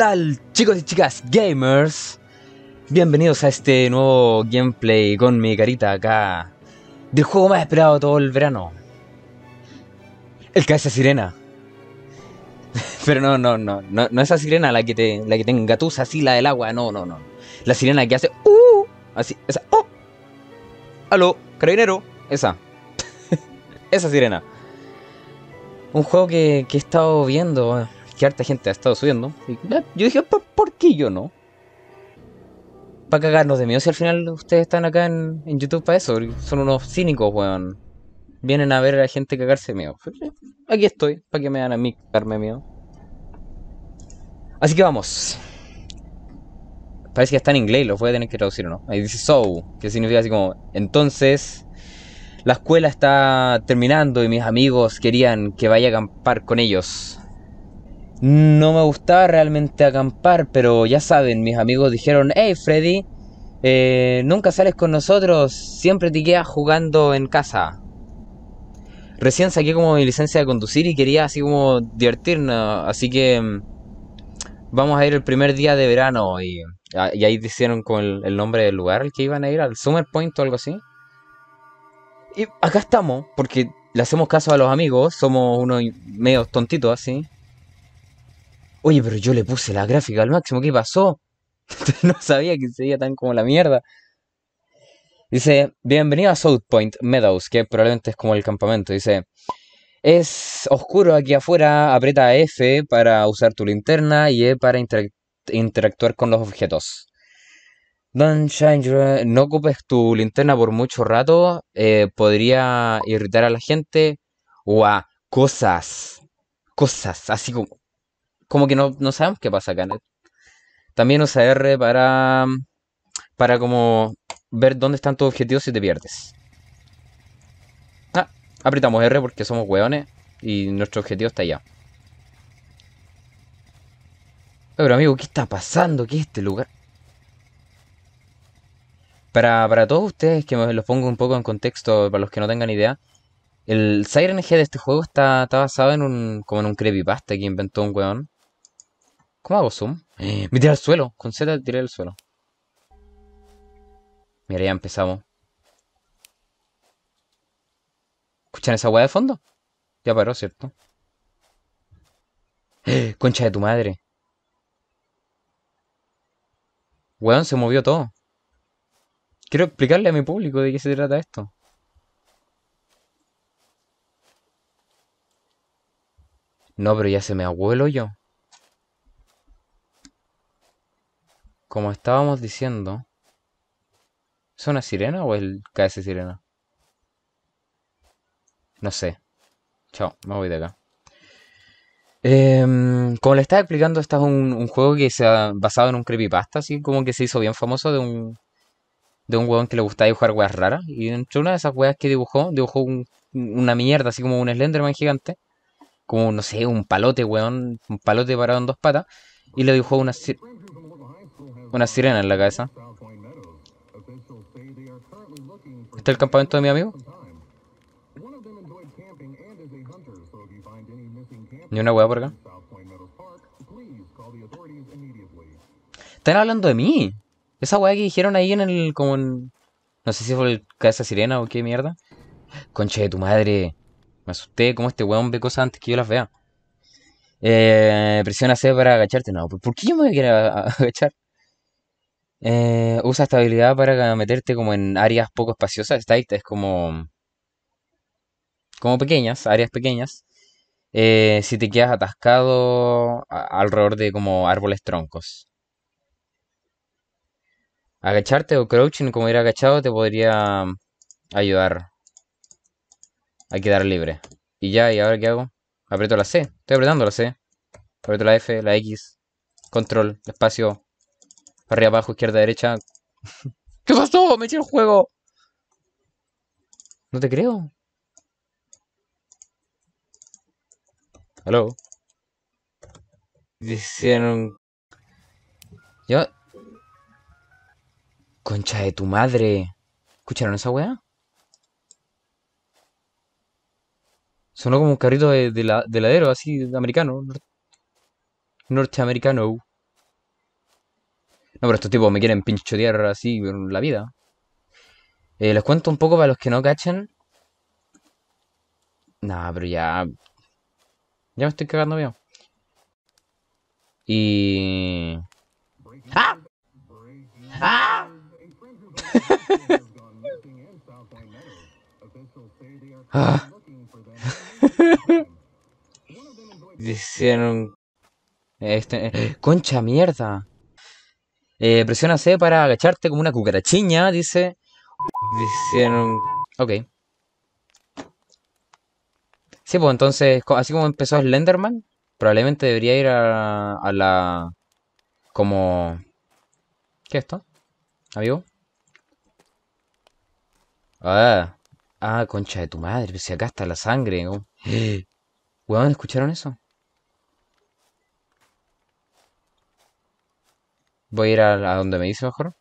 tal chicos y chicas gamers? Bienvenidos a este nuevo gameplay con mi carita acá Del juego más esperado todo el verano El cabeza sirena Pero no, no, no, no, no esa sirena la que te, la que te engatusa así, la del agua, no, no, no La sirena que hace uh, así, esa, oh Aló, carabinero, esa Esa sirena Un juego que, que he estado viendo que harta gente ha estado subiendo. Y yo dije, ¿por, qué yo no? Para cagarnos de miedo si al final ustedes están acá en, YouTube para eso. Son unos cínicos, weón. Vienen a ver a la gente cagarse de miedo. Pues, eh, aquí estoy, para que me dan a mí cagarme de miedo. Así que vamos. Parece que está en inglés, los voy a tener que traducir no. Ahí dice so, que significa así como, entonces la escuela está terminando y mis amigos querían que vaya a acampar con ellos. No me gustaba realmente acampar, pero ya saben, mis amigos dijeron, hey Freddy, eh, nunca sales con nosotros, siempre te quedas jugando en casa. Recién saqué como mi licencia de conducir y quería así como divertirnos, así que mm, vamos a ir el primer día de verano y, ah, y ahí hicieron con el, el, nombre del lugar al que iban a ir, al Summer Point o algo así. Y acá estamos, porque le hacemos caso a los amigos, somos unos medios tontitos así. Oye, pero yo le puse la gráfica al máximo, ¿qué pasó? no sabía que sería tan como la mierda. Dice, bienvenido a South Point Meadows, que probablemente es como el campamento. Dice, es oscuro aquí afuera, aprieta F para usar tu linterna y E para interactuar con los objetos. Don't change no ocupes tu linterna por mucho rato, eh, podría irritar a la gente o a cosas. Cosas, así como como que no, sabemos qué pasa acá. También R para, para como ver dónde están tus objetivos si te pierdes. Ah, apretamos R porque somos hueones y nuestro objetivo está allá. Pero amigo, ¿qué está pasando? ¿Qué es este lugar? Para, todos ustedes, que me los pongo un poco en contexto, para los que no tengan idea, el Siren G de este juego está, está basado en un, como en un creepypasta que inventó un weón. ¿Cómo hago zoom? Eh, me tiré al suelo. Con Z tiré al suelo. Mira, ya empezamos. ¿Escuchan esa weá de fondo? Ya paró, ¿cierto? ¡Eh! Concha de tu madre. Weón, se movió todo. Quiero explicarle a mi público de qué se trata esto. No, pero ya se me abuelo yo. como estábamos diciendo, ¿es una sirena o es el KS Sirena? No sé. Chao, me voy de acá. Em, como le estaba explicando, este es un, juego que se ha basado en un creepypasta, así como que se hizo bien famoso de un de un huevón que le gustaba dibujar weas raras. Y entre una de esas weas que dibujó, dibujó una mierda, así como un Slenderman gigante. Como, no sé, un palote, weón. Un palote parado en dos patas. Y le dibujó una, una sirena en la cabeza. ¿Está el campamento de mi amigo? Ni una hueá por acá. Están hablando de mí. Esa hueá que dijeron ahí en el... Como no sé si fue el Cabeza Sirena o qué mierda. Concha de tu madre. Me asusté como este weón ve cosas antes que yo las vea. Eh, presiona C para agacharte. No, ¿por qué yo me voy a agachar? Eh, usa esta habilidad para meterte como en áreas poco espaciosas. Está ahí, es como. como pequeñas, áreas pequeñas. Eh, si te quedas atascado alrededor de como árboles troncos. Agacharte o crouching, como ir agachado, te podría ayudar a quedar libre. Y ya, ¿y ahora qué hago? Aprieto la C. Estoy apretando la C. Aprieto la F, la X. Control, espacio, Arriba, abajo, izquierda, derecha. ¿Qué pasó? Me eché el juego. No te creo. Hello. Dicieron. Yo. Concha de tu madre. ¿Escucharon esa weá? Sonó como un carrito de, de ladero, así, americano. Norteamericano. No, pero estos tipos me quieren tierra, así la vida. Eh, les cuento un poco para los que no cachan. Nah, pero ya. Ya me estoy cagando bien. Y. ¡Ah! ¡Ah! ah. Dicieron. Este... Eh, concha mierda. Eh, presiona C para agacharte como una cucarachiña, dice. Dicieron. Ok. Sí, pues entonces, así como empezó Slenderman, probablemente debería ir a, a la. Como. ¿Qué es esto? ¿Amigo? Ah. Ah, concha de tu madre, si acá está la sangre. ¿Weón, escucharon eso? Voy a ir a, donde me dice mejor.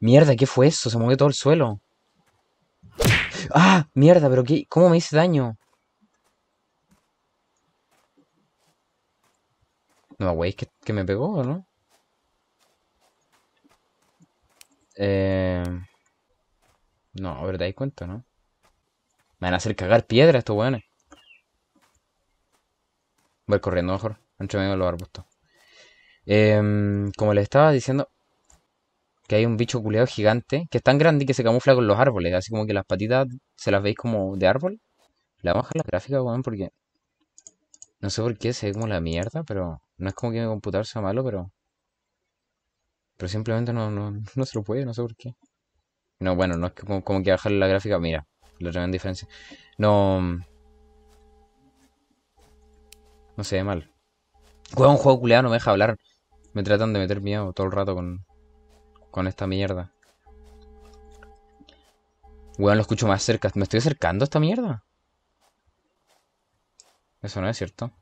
Mierda, ¿qué fue eso? Se movió todo el suelo. ¡Ah! Mierda, pero qué, ¿cómo me hice daño? No, güey, que, que me pegó, ¿no? Eh... No, ver, te dais cuenta, ¿no? Me van a hacer cagar piedra estos weones. Voy corriendo mejor, entre medio de los arbustos. Em, como les estaba diciendo, que hay un bicho culeado gigante, que es tan grande que se camufla con los árboles, así como que las patitas se las veis como de árbol. La bajar la gráfica, weón, porque no sé por qué se ve como la mierda, pero no es como que mi computador sea malo, pero pero simplemente no, se lo puede, no sé por qué. No, bueno, no es como, que bajarle la gráfica, mira, la tremenda diferencia. No. No se ve mal. Juega un juego culeado, no me deja hablar. Me tratan de meter miedo todo el rato con, con esta mierda. Weón, lo escucho más cerca. ¿Me estoy acercando a esta mierda? Eso no es cierto.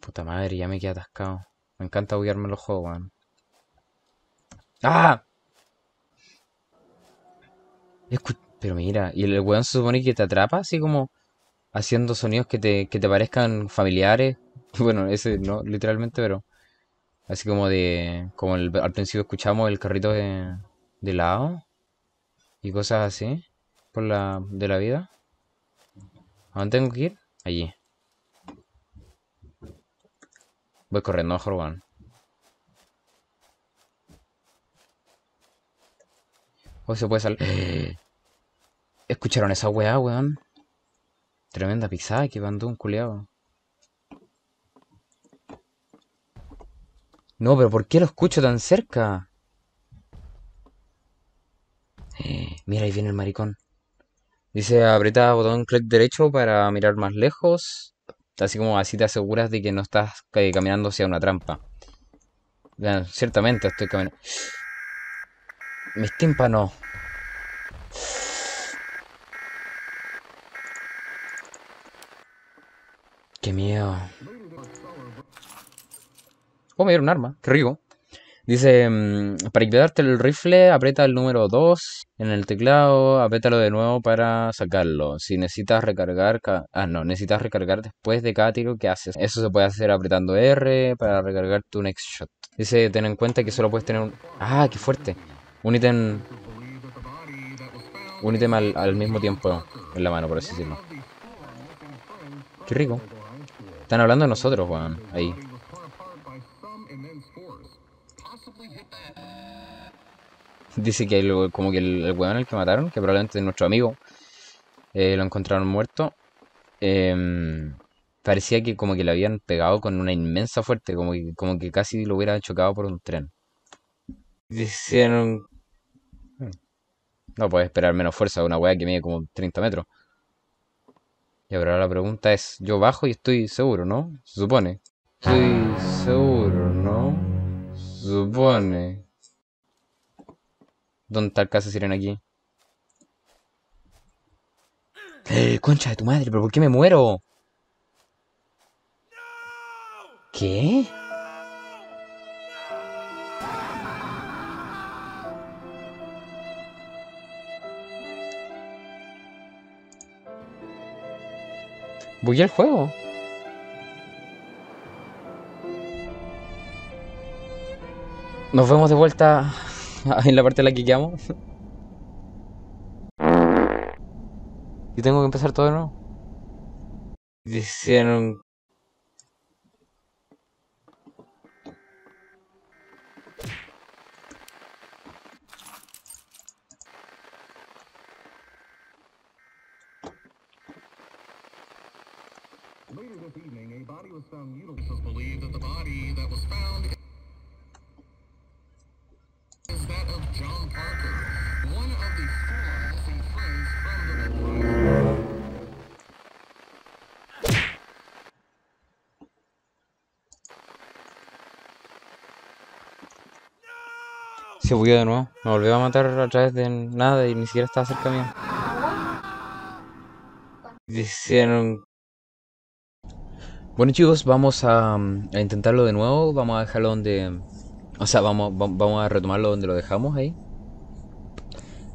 Puta madre, ya me quedé atascado. Me encanta buguearme los juegos, weón. ¡Ah! Pero mira, y el weón se supone que te atrapa así como haciendo sonidos que te, que te parezcan familiares. Bueno, ese no, literalmente, pero así como de. Como al principio escuchamos el carrito de, de lado y cosas así por la, de la vida. ¿A dónde tengo que ir? Allí. Voy corriendo, mejor, weón. O oh, se puede salir. ¿Escucharon esa weá, weón? Tremenda pisada que mandó un culeado. No, pero ¿por qué lo escucho tan cerca? Eh, mira, ahí viene el maricón. Dice, aprieta botón clic derecho para mirar más lejos. Así como así te aseguras de que no estás eh, caminando hacia una trampa. ciertamente estoy caminando. Me tímpanos. Qué miedo. ¿Cómo me un arma? Qué rico. Dice, mm, para quedarte el rifle, aprieta el número 2 en el teclado, apriétalo de nuevo para sacarlo. Si necesitas recargar, ah no, necesitas recargar después de cada tiro ¿Qué haces. Eso se puede hacer apretando R para recargar tu next shot. Dice, ten en cuenta que solo puedes tener un... Ah, qué fuerte. Un ítem... Un ítem al, mismo tiempo en la mano, por así decirlo. Qué rico. Están hablando de nosotros, Juan Ahí. Dice que como que el, el al que mataron, que probablemente es nuestro amigo, eh, lo encontraron muerto. Em, parecía que como que le habían pegado con una inmensa fuerte, como que, como que casi lo hubiera chocado por un tren. Dicieron... Hmm. No puedes esperar menos fuerza de una weá que mide como 30 metros. Y ahora la pregunta es, yo bajo y estoy seguro, ¿no? Se supone. Estoy seguro. Eh. ¿Dónde está el caso aquí? ¡Eh, concha de tu madre, pero ¿por qué me muero? ¿Qué? Voy al juego. Nos vemos de vuelta en la parte en la que quedamos. Y tengo que empezar todo no? nuevo. Dicieron. Se huyó de nuevo. Me volvió a matar a través de nada y ni siquiera estaba cerca mío. Dicieron... Bueno chicos, vamos mm, a, intentarlo de nuevo. Vamos a dejarlo donde... O sea, vamos, a retomarlo donde lo dejamos ahí.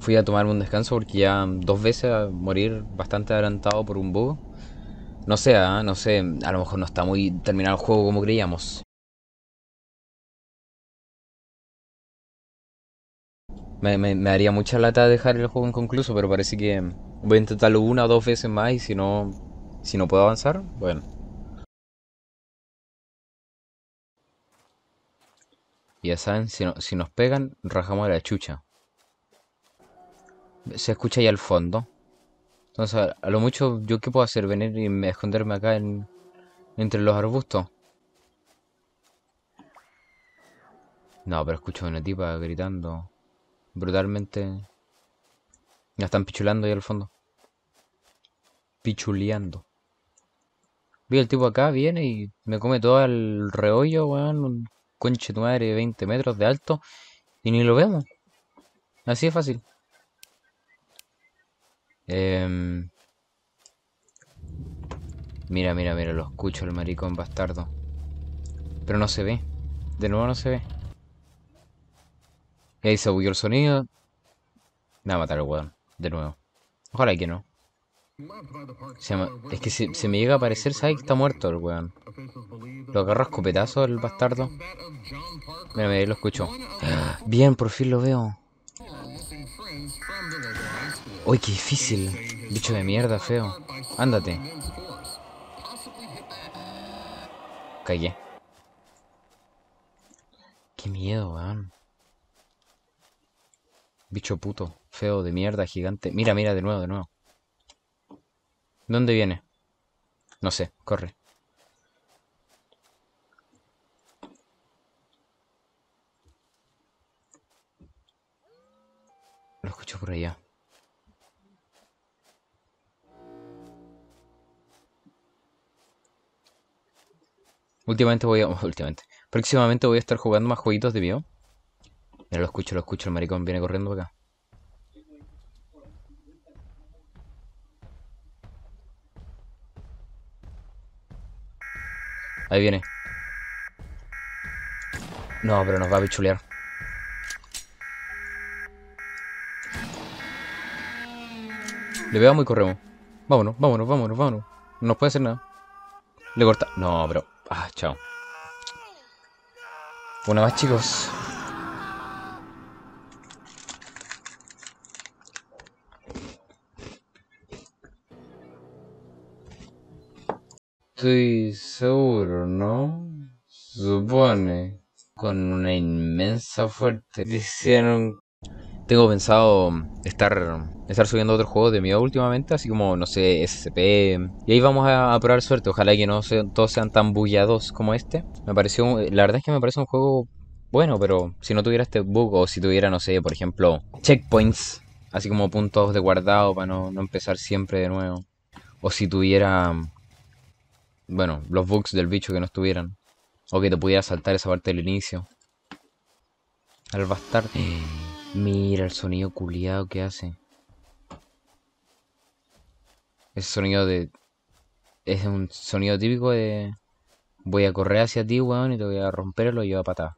Fui a tomarme un descanso porque ya mm, dos veces a morir bastante adelantado por un bug. No sé, ah, no sé, a lo mejor no está muy terminado el juego como creíamos. Me, me, haría mucha lata dejar el juego inconcluso, pero parece que voy a intentarlo una o dos veces más y si no, si no puedo avanzar, bueno. Ya saben, si, si nos pegan, rajamos la chucha. Se escucha ahí al fondo. Entonces, a, lo mucho, ¿yo qué puedo hacer? Venir y esconderme acá entre los arbustos. No, pero escucho a una tipa gritando brutalmente. Ya están pichulando ahí al fondo. Pichuleando. Vi el tipo acá, viene y me come todo el reollo, weón. Un conche madre de 20 metros de alto. Y ni lo vemos. Así es fácil. Em, mira, mira, mira, lo escucho el maricón bastardo. Pero no se ve. De nuevo no se ve. Y ahí se huyó el sonido. Nada, matar el weón. De nuevo. Ojalá que no. Es que si, me llega a aparecer, ¿sabes que está muerto el weón? Lo agarro a escopetazo el bastardo. Mira, me lo escucho. Bien, por fin lo veo. Uy, qué difícil. Bicho de mierda, feo. Ándate. Callé. Qué miedo, weón. Bicho puto, feo de mierda, gigante. Mira, mira, de nuevo, de nuevo. ¿Dónde viene? No sé, corre. Lo escucho por allá. Últimamente voy a... Últimamente. Próximamente voy a estar jugando más jueguitos de bio. Mira, lo escucho, lo escucho. El maricón viene corriendo acá. Ahí viene. No, pero nos va a pichulear. Le veamos y corremos. Vámonos, vámonos, vámonos, vámonos. No nos puede hacer nada. Le corta. No, pero. Ah, chao. Una más chicos. estoy seguro, ¿no? Supone. Con una inmensa fuerte. Dicieron Tengo pensado estar, estar subiendo otros juegos de miedo últimamente, así como, no sé, SCP. Y ahí vamos a, probar suerte. Ojalá que no se, todos sean tan bullados como este. Me pareció. La verdad es que me parece un juego bueno, pero si no tuviera este bug o si tuviera, no sé, por ejemplo, checkpoints, así como puntos de guardado para no, no empezar siempre de nuevo. O si tuviera bueno, los bugs del bicho que no estuvieran. O que te pudiera saltar esa parte del inicio. Al bastar. Eh, mira el sonido culiado que hace. Ese sonido de. Es un sonido típico de. Voy a correr hacia ti, weón, y te voy a romper y yo a patada.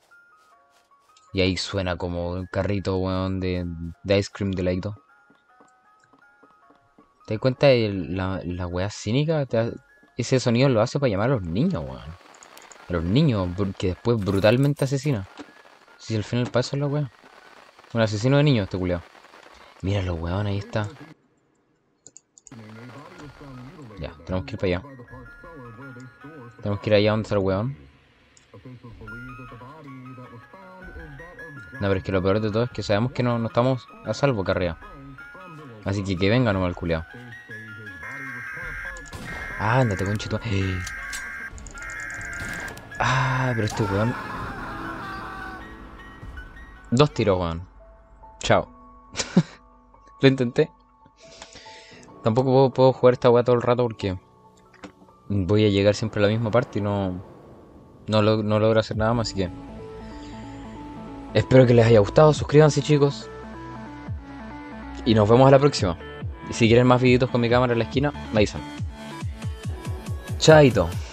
Y ahí suena como un carrito, weón, de, de ice cream Lego. ¿Te das cuenta de la, weá cínica? ¿Te, ese sonido lo hace para llamar a los niños, weón. A los niños, que después brutalmente asesina. Si al final pasa la weón. Un asesino de niños, este culeado. los weón, ahí está. Ya, tenemos que ir para allá. Tenemos que ir allá donde está el weón. No, pero es que lo peor de todo es que sabemos que no, estamos a salvo acá Así que que venga nomás el culeado. Ándate, conchito. Ah, pero este Dos tiros, weón. Chao. Lo intenté. Tampoco puedo, jugar esta weá todo el rato porque voy a llegar siempre a la misma parte y no, no, no logro hacer nada más. Así que espero que les haya gustado. Suscríbanse, chicos. Y nos vemos a la próxima. Y si quieren más videitos con mi cámara en la esquina, me avisan. チャイドン